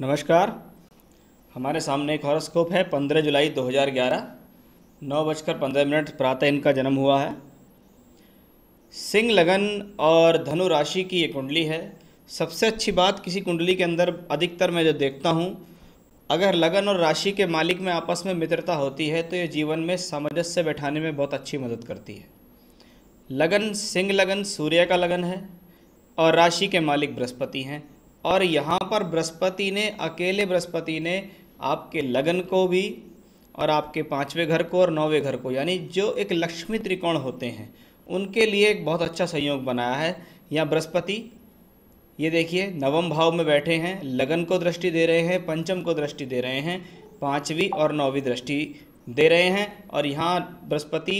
नमस्कार हमारे सामने एक हॉरोस्कोप है 15 जुलाई 2011 नौ बजकर पंद्रह मिनट प्रातः इनका जन्म हुआ है सिंह लगन और धनु राशि की ये कुंडली है सबसे अच्छी बात किसी कुंडली के अंदर अधिकतर मैं जो देखता हूँ अगर लगन और राशि के मालिक में आपस में मित्रता होती है तो ये जीवन में सामंजस्य बैठाने में बहुत अच्छी मदद करती है लगन सिंह लगन सूर्य का लगन है और राशि के मालिक बृहस्पति हैं और यहाँ पर बृहस्पति ने अकेले बृहस्पति ने आपके लगन को भी और आपके पाँचवें घर को और नौवें घर को यानी जो एक लक्ष्मी त्रिकोण होते हैं उनके लिए एक बहुत अच्छा संयोग बनाया है यहाँ बृहस्पति ये देखिए नवम भाव में बैठे हैं लगन को दृष्टि दे रहे हैं पंचम को दृष्टि दे रहे हैं पाँचवीं और नौवीं दृष्टि दे रहे हैं और यहाँ बृहस्पति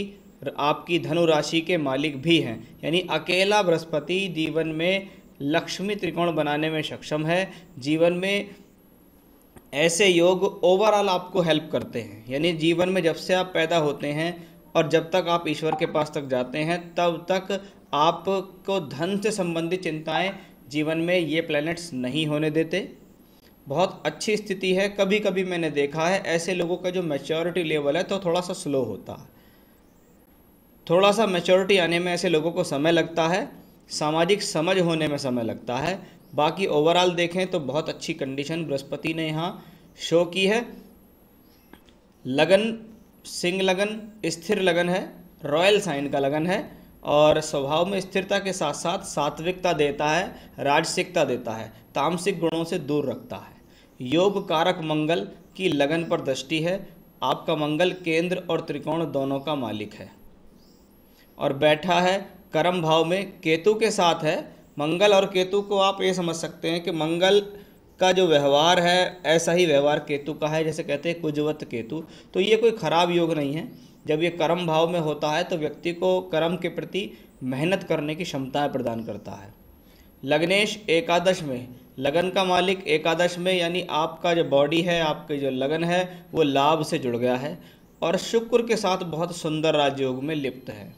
आपकी धनु राशि के मालिक भी हैं यानी अकेला बृहस्पति जीवन में लक्ष्मी त्रिकोण बनाने में सक्षम है जीवन में ऐसे योग ओवरऑल आपको हेल्प करते हैं यानी जीवन में जब से आप पैदा होते हैं और जब तक आप ईश्वर के पास तक जाते हैं तब तक आपको धन से संबंधित चिंताएं जीवन में ये प्लैनेट्स नहीं होने देते बहुत अच्छी स्थिति है कभी कभी मैंने देखा है ऐसे लोगों का जो मेच्योरिटी लेवल है तो थोड़ा सा स्लो होता है थोड़ा सा मेच्योरिटी आने में ऐसे लोगों को समय लगता है सामाजिक समझ होने में समय लगता है बाकी ओवरऑल देखें तो बहुत अच्छी कंडीशन बृहस्पति ने यहाँ शो की है लगन सिंह लगन स्थिर लगन है रॉयल साइन का लगन है और स्वभाव में स्थिरता के साथ साथ सात्विकता देता है राजसिकता देता है तामसिक गुणों से दूर रखता है योग कारक मंगल की लगन पर दृष्टि है आपका मंगल केंद्र और त्रिकोण दोनों का मालिक है और बैठा है कर्म भाव में केतु के साथ है मंगल और केतु को आप ये समझ सकते हैं कि मंगल का जो व्यवहार है ऐसा ही व्यवहार केतु का है जैसे कहते हैं कुजवत केतु तो ये कोई खराब योग नहीं है जब ये कर्म भाव में होता है तो व्यक्ति को कर्म के प्रति मेहनत करने की क्षमता प्रदान करता है लग्नेश एकादश में लगन का मालिक एकादश में यानी आपका जो बॉडी है आपके जो लगन है वो लाभ से जुड़ गया है और शुक्र के साथ बहुत सुंदर राजयोग में लिप्त है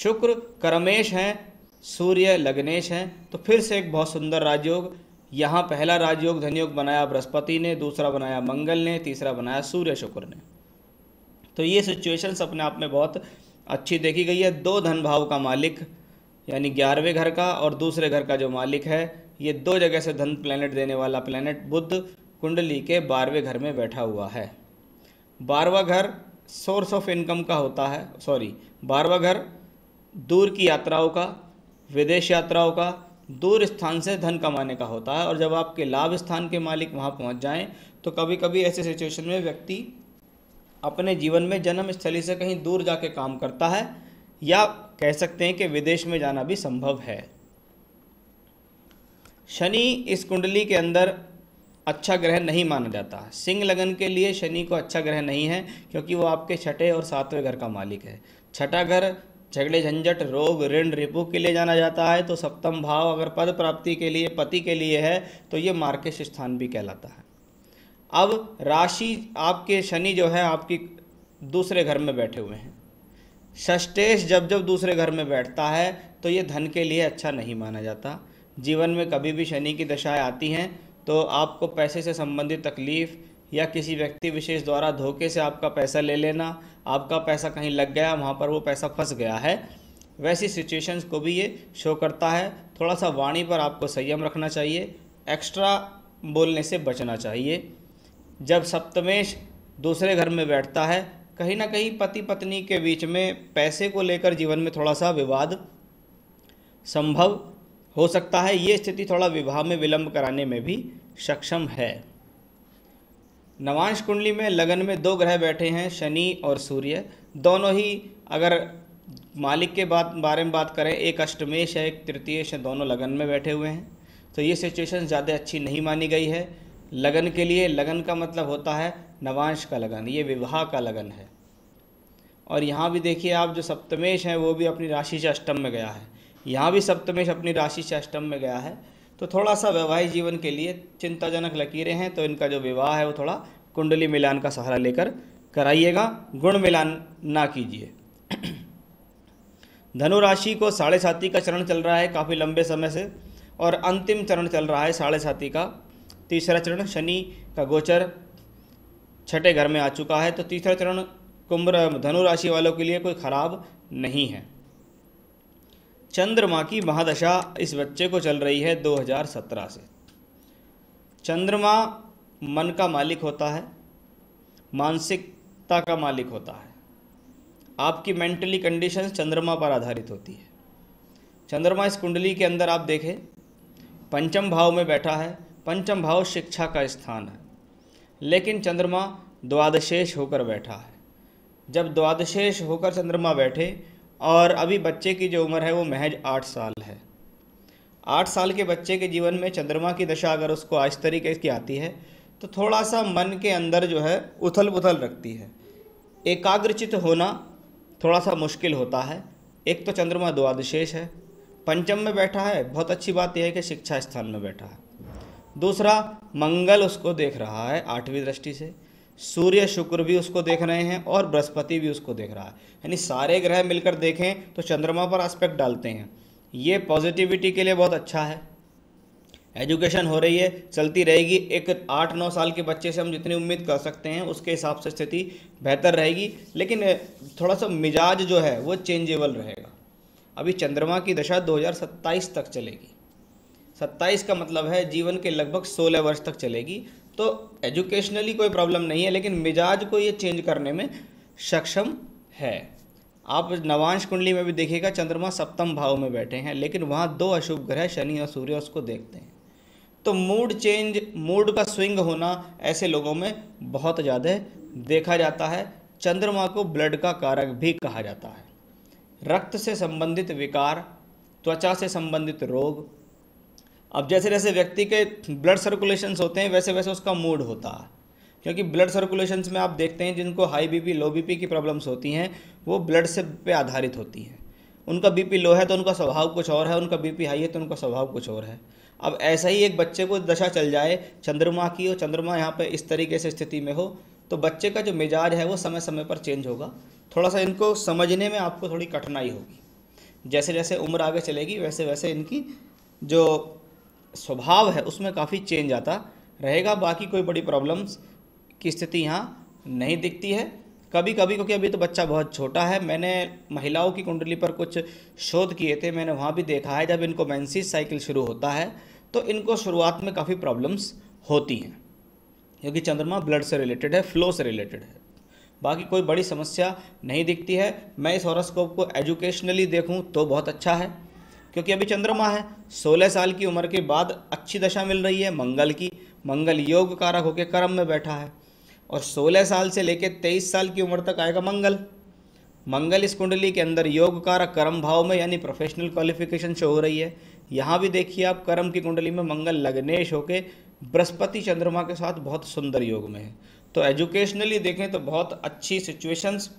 शुक्र कर्मेश हैं सूर्य लग्नेश हैं तो फिर से एक बहुत सुंदर राजयोग यहाँ पहला राजयोग धनयोग बनाया बृहस्पति ने दूसरा बनाया मंगल ने तीसरा बनाया सूर्य शुक्र ने तो ये सिचुएशंस अपने आप में बहुत अच्छी देखी गई है दो धन भाव का मालिक यानी ग्यारहवें घर का और दूसरे घर का जो मालिक है ये दो जगह से धन प्लानट देने वाला प्लानट बुद्ध कुंडली के बारहवें घर में बैठा हुआ है बारहवा घर सोर्स ऑफ इनकम का होता है सॉरी बारहवा घर दूर की यात्राओं का विदेश यात्राओं का दूर स्थान से धन कमाने का होता है और जब आपके लाभ स्थान के मालिक वहाँ पहुँच जाएँ तो कभी कभी ऐसे सिचुएशन में व्यक्ति अपने जीवन में जन्म स्थली से कहीं दूर जाके काम करता है या कह सकते हैं कि विदेश में जाना भी संभव है शनि इस कुंडली के अंदर अच्छा ग्रह नहीं माना जाता सिंह लगन के लिए शनि को अच्छा ग्रह नहीं है क्योंकि वो आपके छठे और सातवें घर का मालिक है छठा घर झगड़े झंझट रोग ऋण रिपु के लिए जाना जाता है तो सप्तम भाव अगर पद प्राप्ति के लिए पति के लिए है तो ये मार्केश स्थान भी कहलाता है अब राशि आपके शनि जो है आपकी दूसरे घर में बैठे हुए हैं षष्टेश जब जब दूसरे घर में बैठता है तो ये धन के लिए अच्छा नहीं माना जाता जीवन में कभी भी शनि की दशाएं आती हैं तो आपको पैसे से संबंधित तकलीफ़ या किसी व्यक्ति विशेष द्वारा धोखे से आपका पैसा ले लेना आपका पैसा कहीं लग गया वहाँ पर वो पैसा फंस गया है वैसी सिचुएशंस को भी ये शो करता है थोड़ा सा वाणी पर आपको संयम रखना चाहिए एक्स्ट्रा बोलने से बचना चाहिए जब सप्तमेश दूसरे घर में बैठता है कहीं ना कहीं पति पत्नी के बीच में पैसे को लेकर जीवन में थोड़ा सा विवाद संभव हो सकता है ये स्थिति थोड़ा विवाह में विलंब कराने में भी सक्षम है नवांश कुंडली में लगन में दो ग्रह बैठे हैं शनि और सूर्य दोनों ही अगर मालिक के बात बारे में बात करें एक अष्टमेश है एक तृतीय है दोनों लगन में बैठे हुए हैं तो ये सिचुएशन ज़्यादा अच्छी नहीं मानी गई है लगन के लिए लगन का मतलब होता है नवांश का लगन ये विवाह का लगन है और यहाँ भी देखिए आप जो सप्तमेश हैं वो भी अपनी राशि से अष्टम में गया है यहाँ भी सप्तमेश अपनी राशि से अष्टम में गया है तो थोड़ा सा वैवाहिक जीवन के लिए चिंताजनक लकीरें हैं तो इनका जो विवाह है वो थोड़ा कुंडली मिलान का सहारा लेकर कराइएगा गुण मिलान ना कीजिए धनु राशि को साढ़े साथी का चरण चल रहा है काफ़ी लंबे समय से और अंतिम चरण चल रहा है साढ़े साथी का तीसरा चरण शनि का गोचर छठे घर में आ चुका है तो तीसरा चरण कुंभ धनु राशि वालों के लिए कोई ख़राब नहीं है चंद्रमा की महादशा इस बच्चे को चल रही है 2017 से चंद्रमा मन का मालिक होता है मानसिकता का मालिक होता है आपकी मेंटली कंडीशन चंद्रमा पर आधारित होती है चंद्रमा इस कुंडली के अंदर आप देखें पंचम भाव में बैठा है पंचम भाव शिक्षा का स्थान है लेकिन चंद्रमा द्वादशेष होकर बैठा है जब द्वादशेष होकर चंद्रमा बैठे और अभी बच्चे की जो उम्र है वो महज आठ साल है आठ साल के बच्चे के जीवन में चंद्रमा की दशा अगर उसको आज तरीके की आती है तो थोड़ा सा मन के अंदर जो है उथल पुथल रखती है एकाग्रचित होना थोड़ा सा मुश्किल होता है एक तो चंद्रमा द्वादशेष है पंचम में बैठा है बहुत अच्छी बात यह है कि शिक्षा स्थान में बैठा है दूसरा मंगल उसको देख रहा है आठवीं दृष्टि से सूर्य शुक्र भी उसको देख रहे हैं और बृहस्पति भी उसको देख रहा है यानी सारे ग्रह मिलकर देखें तो चंद्रमा पर आस्पेक्ट डालते हैं ये पॉजिटिविटी के लिए बहुत अच्छा है एजुकेशन हो रही है चलती रहेगी एक आठ नौ साल के बच्चे से हम जितनी उम्मीद कर सकते हैं उसके हिसाब से स्थिति बेहतर रहेगी लेकिन थोड़ा सा मिजाज जो है वो चेंजेबल रहेगा अभी चंद्रमा की दशा 2027 तक चलेगी 27 का मतलब है जीवन के लगभग 16 वर्ष तक चलेगी तो एजुकेशनली कोई प्रॉब्लम नहीं है लेकिन मिजाज को ये चेंज करने में सक्षम है आप नवांश कुंडली में भी देखिएगा चंद्रमा सप्तम भाव में बैठे हैं लेकिन वहाँ दो अशुभ ग्रह शनि और सूर्य उसको देखते हैं तो मूड चेंज मूड का स्विंग होना ऐसे लोगों में बहुत ज़्यादा देखा जाता है चंद्रमा को ब्लड का कारक भी कहा जाता है रक्त से संबंधित विकार त्वचा से संबंधित रोग अब जैसे जैसे व्यक्ति के ब्लड सर्कुलेशंस होते हैं वैसे वैसे उसका मूड होता है क्योंकि ब्लड सर्कुलेशंस में आप देखते हैं जिनको हाई बीपी लो बीपी की प्रॉब्लम्स होती हैं वो ब्लड से पे आधारित होती हैं उनका बीपी लो है तो उनका स्वभाव कुछ और है उनका बीपी हाई है तो उनका स्वभाव कुछ और है अब ऐसा ही एक बच्चे को दशा चल जाए चंद्रमा की और चंद्रमा यहाँ पर इस तरीके से स्थिति में हो तो बच्चे का जो मिजाज है वो समय समय पर चेंज होगा थोड़ा सा इनको समझने में आपको थोड़ी कठिनाई होगी जैसे जैसे उम्र आगे चलेगी वैसे वैसे इनकी जो स्वभाव है उसमें काफ़ी चेंज आता रहेगा बाकी कोई बड़ी प्रॉब्लम्स की स्थिति यहाँ नहीं दिखती है कभी कभी क्योंकि अभी तो बच्चा बहुत छोटा है मैंने महिलाओं की कुंडली पर कुछ शोध किए थे मैंने वहाँ भी देखा है जब इनको मैंसिस साइकिल शुरू होता है तो इनको शुरुआत में काफ़ी प्रॉब्लम्स होती हैं क्योंकि चंद्रमा ब्लड से रिलेटेड है फ्लो से रिलेटेड है बाकी कोई बड़ी समस्या नहीं दिखती है मैं इस हॉरोस्कोप को एजुकेशनली देखूँ तो बहुत अच्छा है क्योंकि अभी चंद्रमा है 16 साल की उम्र के बाद अच्छी दशा मिल रही है मंगल की मंगल योग कारक होकर कर्म में बैठा है और 16 साल से लेकर तेईस साल की उम्र तक आएगा मंगल मंगल इस कुंडली के अंदर योग कारक कर्म भाव में यानी प्रोफेशनल क्वालिफिकेशन से हो रही है यहाँ भी देखिए आप कर्म की कुंडली में मंगल लग्नेश होके बृहस्पति चंद्रमा के साथ बहुत सुंदर योग में है तो एजुकेशनली देखें तो बहुत अच्छी सिचुएशंस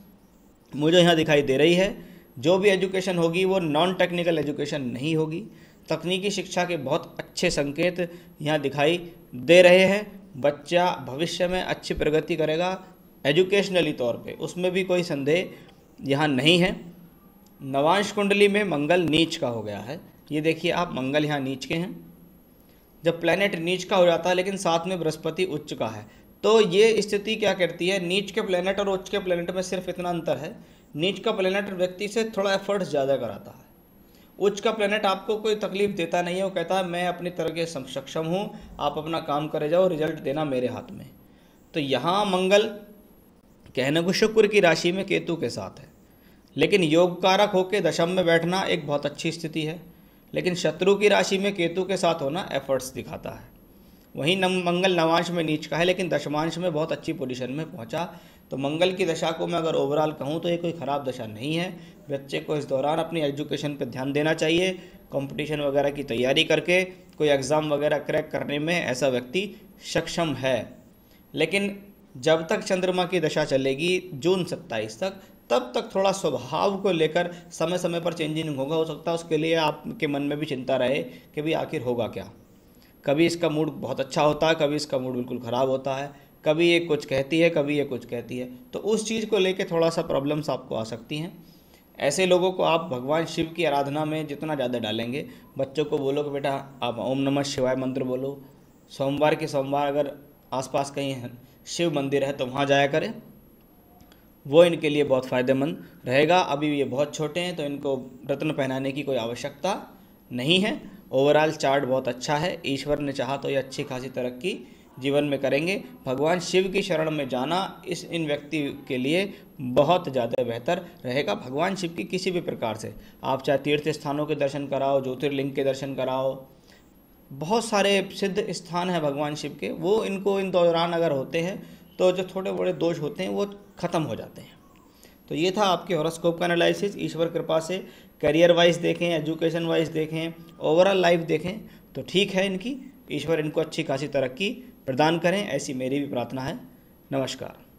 मुझे यहाँ दिखाई दे रही है जो भी एजुकेशन होगी वो नॉन टेक्निकल एजुकेशन नहीं होगी तकनीकी शिक्षा के बहुत अच्छे संकेत यहाँ दिखाई दे रहे हैं बच्चा भविष्य में अच्छी प्रगति करेगा एजुकेशनली तौर पे उसमें भी कोई संदेह यहाँ नहीं है नवांश कुंडली में मंगल नीच का हो गया है ये देखिए आप मंगल यहाँ नीच के हैं जब प्लैनेट नीच का हो जाता है लेकिन साथ में बृहस्पति उच्च का है तो ये स्थिति क्या करती है नीच के प्लैनेट और उच्च के प्लैनेट में सिर्फ इतना अंतर है नीच का प्लेनेट व्यक्ति से थोड़ा एफर्ट्स ज़्यादा कराता है उच्च का प्लेनेट आपको कोई तकलीफ देता नहीं है वो कहता है मैं अपनी तरह के सक्षम हूँ आप अपना काम करे जाओ रिजल्ट देना मेरे हाथ में तो यहाँ मंगल कहने को शुक्र की राशि में केतु के साथ है लेकिन योग कारक होकर दशम में बैठना एक बहुत अच्छी स्थिति है लेकिन शत्रु की राशि में केतु के साथ होना एफर्ट्स दिखाता है वहीं नम मंगल नवांश में नीच का है लेकिन दशमांश में बहुत अच्छी पोजीशन में पहुंचा तो मंगल की दशा को मैं अगर ओवरऑल कहूँ तो ये कोई ख़राब दशा नहीं है बच्चे को इस दौरान अपनी एजुकेशन पर ध्यान देना चाहिए कंपटीशन वगैरह की तैयारी करके कोई एग्ज़ाम वगैरह क्रैक करने में ऐसा व्यक्ति सक्षम है लेकिन जब तक चंद्रमा की दशा चलेगी जून सत्ताईस तक तब तक थोड़ा स्वभाव को लेकर समय समय पर चेंजिंग होगा हो सकता है उसके लिए आपके मन में भी चिंता रहे कि भी आखिर होगा क्या कभी इसका मूड बहुत अच्छा होता है कभी इसका मूड बिल्कुल ख़राब होता है कभी ये कुछ कहती है कभी ये कुछ कहती है तो उस चीज़ को लेके थोड़ा सा प्रॉब्लम्स आपको आ सकती हैं ऐसे लोगों को आप भगवान शिव की आराधना में जितना ज़्यादा डालेंगे बच्चों को बोलो कि बेटा आप ओम नमः शिवाय मंत्र बोलो सोमवार के सोमवार अगर आसपास कहीं शिव मंदिर है तो वहाँ जाया करें वो इनके लिए बहुत फ़ायदेमंद रहेगा अभी ये बहुत छोटे हैं तो इनको रत्न पहनाने की कोई आवश्यकता नहीं है ओवरऑल चार्ट बहुत अच्छा है ईश्वर ने चाहा तो ये अच्छी खासी तरक्की जीवन में करेंगे भगवान शिव की शरण में जाना इस इन व्यक्ति के लिए बहुत ज़्यादा बेहतर रहेगा भगवान शिव की किसी भी प्रकार से आप चाहे तीर्थ स्थानों के दर्शन कराओ ज्योतिर्लिंग के दर्शन कराओ बहुत सारे सिद्ध स्थान हैं भगवान शिव के वो इनको इन दौरान अगर होते हैं तो जो थोड़े बड़े दोष होते हैं वो ख़त्म हो जाते हैं तो ये था आपके हॉरोस्कोप का एनालिसिस ईश्वर कृपा से करियर वाइज देखें एजुकेशन वाइज देखें ओवरऑल लाइफ देखें तो ठीक है इनकी ईश्वर इनको अच्छी खासी तरक्की प्रदान करें ऐसी मेरी भी प्रार्थना है नमस्कार